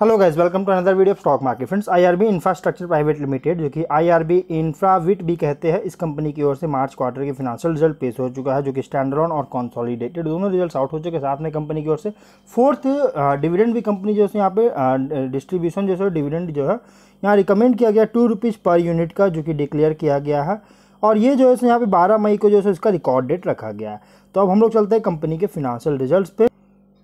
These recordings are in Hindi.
hello guys welcome to another video of stock market friends IRB infrastructure private limited जो कि आईआरबी इंफ्राविट भी कहते हैं इस कंपनी की ओर से मार्च क्वार्टर के फिनांशियल रिजल्ट पेश हो चुका है जो कि स्टैंडर्न और कॉन्सोलिडेटेड दोनों रिजल्ट आउट हो चुके हैं साथ में कंपनी की ओर से फोर्थ डिविडेंड uh, भी कंपनी जो है यहाँ पे डिस्ट्रीब्यूशन uh, जो है डिविडेंड जो है यहाँ रिकमेंड किया गया टू रुपीज़ पर यूनिट का जो कि डिक्लेयर किया गया है और ये जो है यहाँ पे बारह मई को जो है इसका रिकॉर्ड डेट रखा गया है तो अब हम लोग चलते हैं कंपनी के फिनांशियल रिजल्ट पे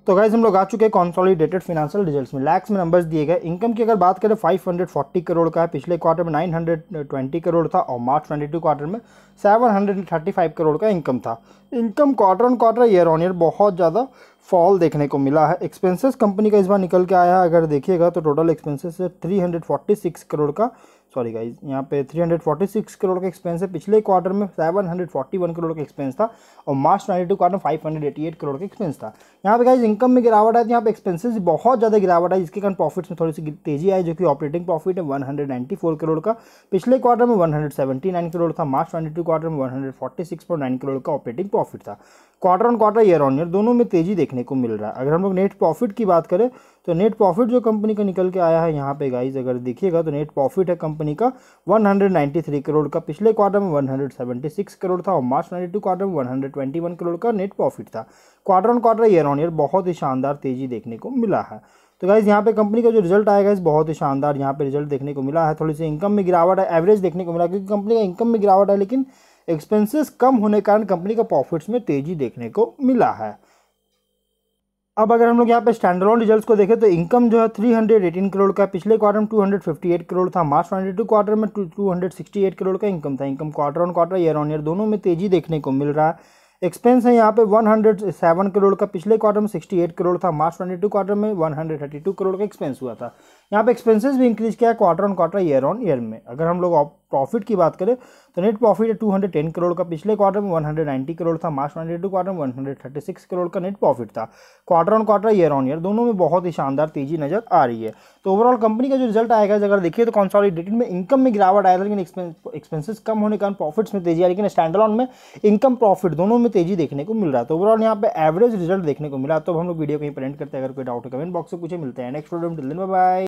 तो गाइज हम लोग आ चुके हैं कॉन्सोलीडेटेड फिनेंशियल रिजल्ट्स में लैक्स में नंबर्स दिए गए इनकम की अगर बात करें 540 करोड़ का है पिछले क्वार्टर में 920 करोड़ था और मार्च 22 क्वार्टर में 735 करोड़ का इनकम था income quarter on quarter year on year बहुत ज़्यादा फॉल देखने को मिला है एक्सपेंसेस कंपनी का इस बार निकल के आया है अगर देखिएगा तो total expenses forty six crore का सॉरी गाइज यहाँ पे सिक्स करोड़ का एक्सपेंस है पिछले क्वार्टर में seven hundred forty one crore का एक्सपेंस था और मार्च ट्वेंटी टू क्वार्टर में एट करोड़ का एक्सपेंस था यहाँ पे गाइज इनकम में गिरावट आई तो यहाँ पे एक्सपेंसेस बहुत ज़्यादा गिरावट आई जिसके कारण प्रॉफिट्स में थोड़ी सी तेजी आई जो कि ऑपरेटिंग प्रॉफिट है वन हंड्रेड फोर करोड़ का पिछले क्वार्टर में नाइन करोड़ था मार्च ट्वेंटी टू क्वार्टर में one hundred forty six nine crore का ऑपरेटिंग प्रॉफिट था quarter on quarter year on year दोनों में तेजी देखने देखने को मिल रहा है अगर हम लोग नेट प्रॉफिट की बात करें तो नेट प्रॉफिट जो कंपनी का निकल के आया है यहाँ पे गाइज अगर देखिएगा तो नेट प्रॉफिट है कंपनी का 193 करोड़ का पिछले क्वार्टर में 176 करोड़ था और मार्च 92 क्वार्टर में 121 करोड़ का नेट प्रॉफिट था quarter on quarter year on year बहुत ही शानदार तेजी देखने को मिला है तो गाइज यहाँ पे कंपनी का जो रिजल्ट आएगा इस बहुत ही शानदार यहाँ पे रिजल्ट देखने को मिला है थोड़ी सी इनकम में गिरावट है एवरेज देखने को मिला क्योंकि कंपनी का इनकम में गिरावट है लेकिन एक्सपेंसेस कम होने के कारण कंपनी का प्रॉफिट्स में तेजी देखने को मिला है अब अगर हम लोग यहाँ पे स्टैंडर्ड रिजल्ट्स को देखें तो इनकम जो है थ्री हंड्रेड एटीन करोड़ का पिछले क्वार्टर में two hundred fifty eight crore था मार्च ट्वेंटी टू क्वार्टर में two two hundred sixty eight crore का इनकम था income quarter on quarter year on year दोनों में तेजी देखने को मिल रहा है एक्सपेंस है यहाँ पे सेवन करोड़ का पिछले क्वार्टर में सिक्सटी एट करोड़ था मार्च ट्वेंटी टू क्वार्टर में one hundred thirty two crore का एक्सपेंस हुआ था यहाँ पे एक्सपेंसेस भी इंक्रीज किया है quarter on quarter year on year में अगर हम लोग प्रॉफिट की बात करें तो नेट प्रॉफिट है 210 करोड़ का पिछले क्वार्टर में 190 करोड़ था मार्च टू क्वार्टर में 136 करोड़ का नेट प्रॉफिट था quarter on quarter year on year दोनों में बहुत ही शानदार तेजी नजर आ रही है तो ओवरऑल कंपनी का जो रिजल्ट आएगा अगर देखिए तो कॉन्सॉलिडेटेड में इनकम में गिरावट आया था लेकिन एक्सपेंसिस कम होने के कारण प्रॉफिट्स में तेजी आ लेकिन स्टैंडलॉन में इनकम प्रॉफिट दोनों में तेजी देखने को मिल रहा है तो ओवरऑल यहाँ पे एवरेज रिजल्ट देखने को मिला तो हम लोग वीडियो कहीं प्रेंट करते हैं अगर कोई डाउट कमेंट बॉक्स से पूछे मिलते हैं नेक्स्ट वीडियो में बाय